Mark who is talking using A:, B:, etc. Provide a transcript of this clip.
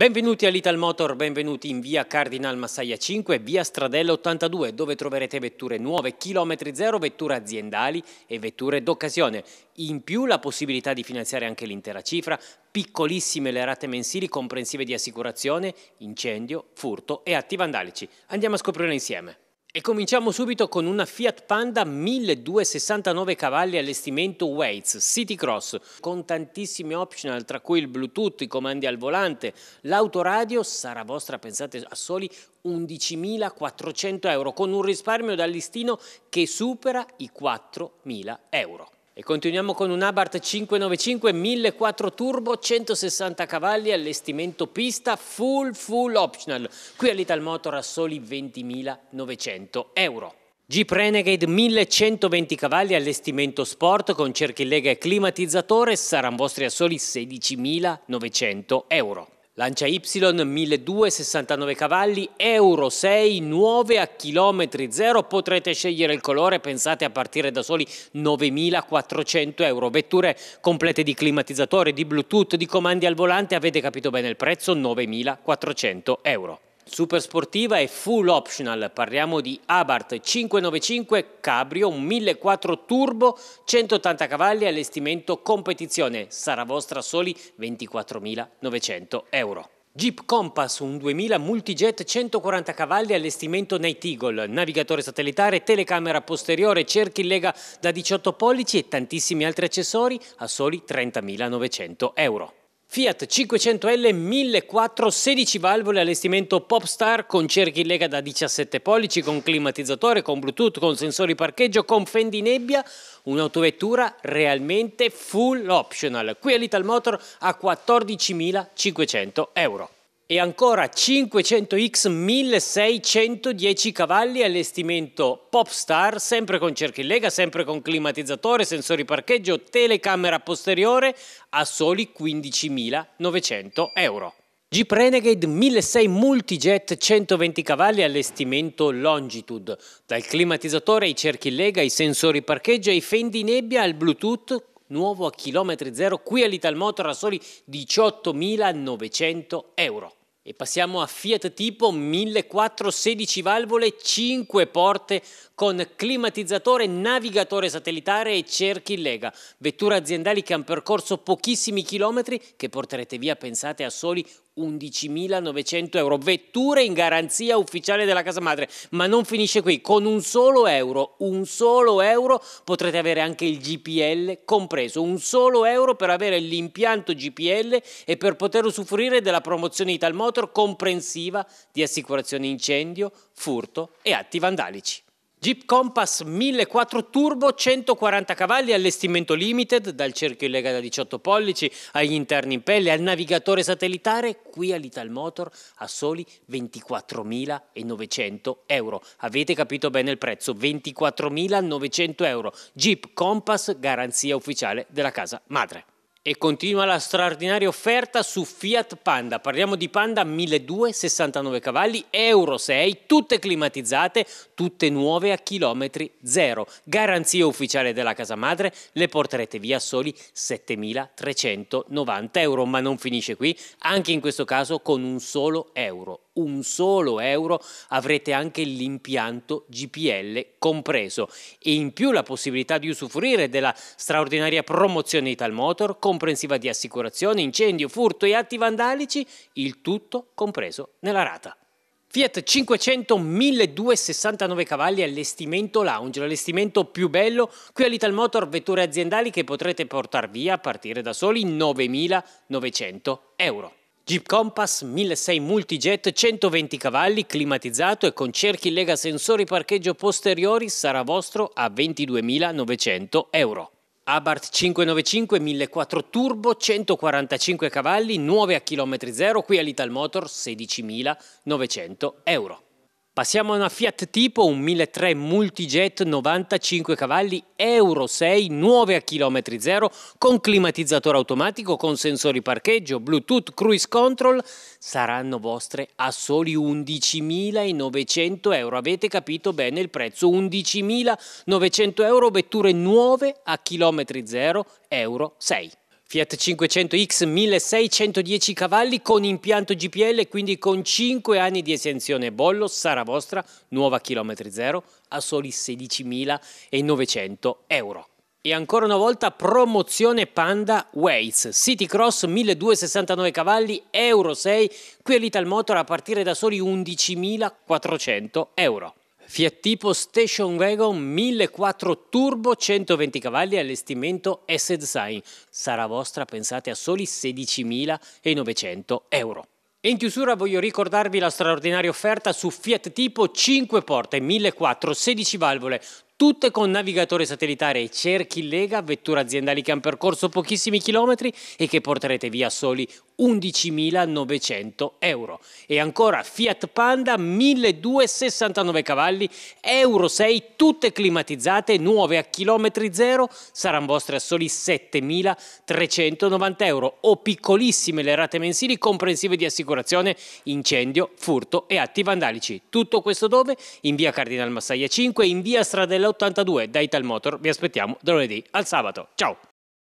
A: Benvenuti a all'Ital Motor, benvenuti in via Cardinal Massaia 5 via Stradella 82 dove troverete vetture nuove, chilometri zero, vetture aziendali e vetture d'occasione. In più la possibilità di finanziare anche l'intera cifra, piccolissime le rate mensili comprensive di assicurazione, incendio, furto e atti vandalici. Andiamo a scoprirlo insieme. E cominciamo subito con una Fiat Panda 1269 cavalli allestimento Waits City Cross con tantissime optional tra cui il Bluetooth, i comandi al volante, l'autoradio sarà vostra pensate a soli 11.400 euro con un risparmio da listino che supera i 4.000 euro. E continuiamo con un Abarth 595 1004 turbo, 160 cavalli, allestimento pista, full full optional. Qui a Motor a soli 20.900 euro. Jeep Renegade 1120 cavalli, allestimento sport con cerchi lega e climatizzatore, saranno vostri a soli 16.900 euro. Lancia Y 1269 cavalli, Euro 6, 9 a chilometri zero, potrete scegliere il colore, pensate a partire da soli 9.400 euro. Vetture complete di climatizzatore, di Bluetooth, di comandi al volante, avete capito bene il prezzo, 9.400 euro. Super sportiva e full optional, parliamo di Abarth 595 Cabrio 1.4 turbo, 180 cavalli, allestimento competizione, sarà vostra soli 24.900 euro. Jeep Compass, un 2000 multijet 140 cavalli allestimento Night Eagle, navigatore satellitare, telecamera posteriore, cerchi in lega da 18 pollici e tantissimi altri accessori a soli 30.900 euro. Fiat 500L 1004 16 valvole allestimento Popstar con cerchi lega da 17 pollici, con climatizzatore, con Bluetooth, con sensori parcheggio, con fendi nebbia, un'autovettura realmente full optional. Qui a Little Motor a 14.500 euro e ancora 500X 1610 cavalli allestimento Popstar, sempre con cerchi lega, sempre con climatizzatore, sensori parcheggio, telecamera posteriore a soli 15.900 euro. Jeep Renegade 1600 Multijet 120 cavalli allestimento Longitude, dal climatizzatore ai cerchi lega, ai sensori parcheggio, ai fendi nebbia, al Bluetooth nuovo a chilometri zero qui all'Italmotor a soli 18.900 euro e passiamo a Fiat tipo 1416 valvole, 5 porte con climatizzatore, navigatore satellitare e cerchi in lega. Vetture aziendali che hanno percorso pochissimi chilometri che porterete via, pensate, a soli 11.900 euro, vetture in garanzia ufficiale della casa madre, ma non finisce qui, con un solo euro, un solo euro potrete avere anche il GPL compreso, un solo euro per avere l'impianto GPL e per poter usufruire della promozione Italmotor comprensiva di assicurazione incendio, furto e atti vandalici. Jeep Compass 1004 Turbo, 140 cavalli, allestimento limited, dal cerchio in lega da 18 pollici agli interni in pelle, al navigatore satellitare, qui a all'Ital Motor a soli 24.900 euro. Avete capito bene il prezzo, 24.900 euro. Jeep Compass, garanzia ufficiale della casa madre. E continua la straordinaria offerta su Fiat Panda. Parliamo di Panda 1269 cavalli, Euro 6, tutte climatizzate, tutte nuove a chilometri zero. Garanzia ufficiale della casa madre, le porterete via soli 7.390 euro. Ma non finisce qui, anche in questo caso con un solo euro un solo euro avrete anche l'impianto GPL compreso e in più la possibilità di usufruire della straordinaria promozione motor comprensiva di assicurazione, incendio, furto e atti vandalici, il tutto compreso nella rata. Fiat 500 1269 cavalli allestimento lounge, l'allestimento più bello qui Motor vetture aziendali che potrete portare via a partire da soli 9900 euro. Jeep Compass 1600 Multijet 120 cavalli, climatizzato e con cerchi lega sensori parcheggio posteriori sarà vostro a 22.900 euro. Abarth 595 1.4 turbo, 145 cavalli, 9 a chilometri zero, qui a all'Italmotor 16.900 euro. Passiamo a una Fiat Tipo, un 1.3 Multijet 95 cavalli Euro 6, 9 a chilometri zero, con climatizzatore automatico, con sensori parcheggio, Bluetooth, cruise control, saranno vostre a soli 11.900 euro. Avete capito bene il prezzo, 11.900 euro, vetture nuove a chilometri zero, Euro 6. Fiat 500X 1610 cavalli con impianto GPL, quindi con 5 anni di esenzione bollo, sarà vostra, nuova chilometri zero, a soli 16.900 euro. E ancora una volta promozione Panda Waze, City Cross 1269 cavalli, Euro 6, qui a Motor a partire da soli 11.400 euro. Fiat tipo Station Wagon 1004 Turbo 120 cavalli allestimento S Design. Sarà vostra, pensate, a soli 16.900 euro. E in chiusura voglio ricordarvi la straordinaria offerta su Fiat tipo 5 porte, 1.4, 16 valvole, tutte con navigatore satellitare e cerchi Lega, vetture aziendali che hanno percorso pochissimi chilometri e che porterete via soli 11.900 euro. E ancora Fiat Panda 1.269 cavalli, Euro 6, tutte climatizzate, nuove a chilometri zero, saranno vostre a soli 7.390 euro o piccolissime le rate mensili comprensive di assicurazione, incendio, furto e atti vandalici. Tutto questo dove? In via Cardinal Massaia 5, in via Stradella 82 da Ital Motor. Vi aspettiamo da lunedì al sabato. Ciao!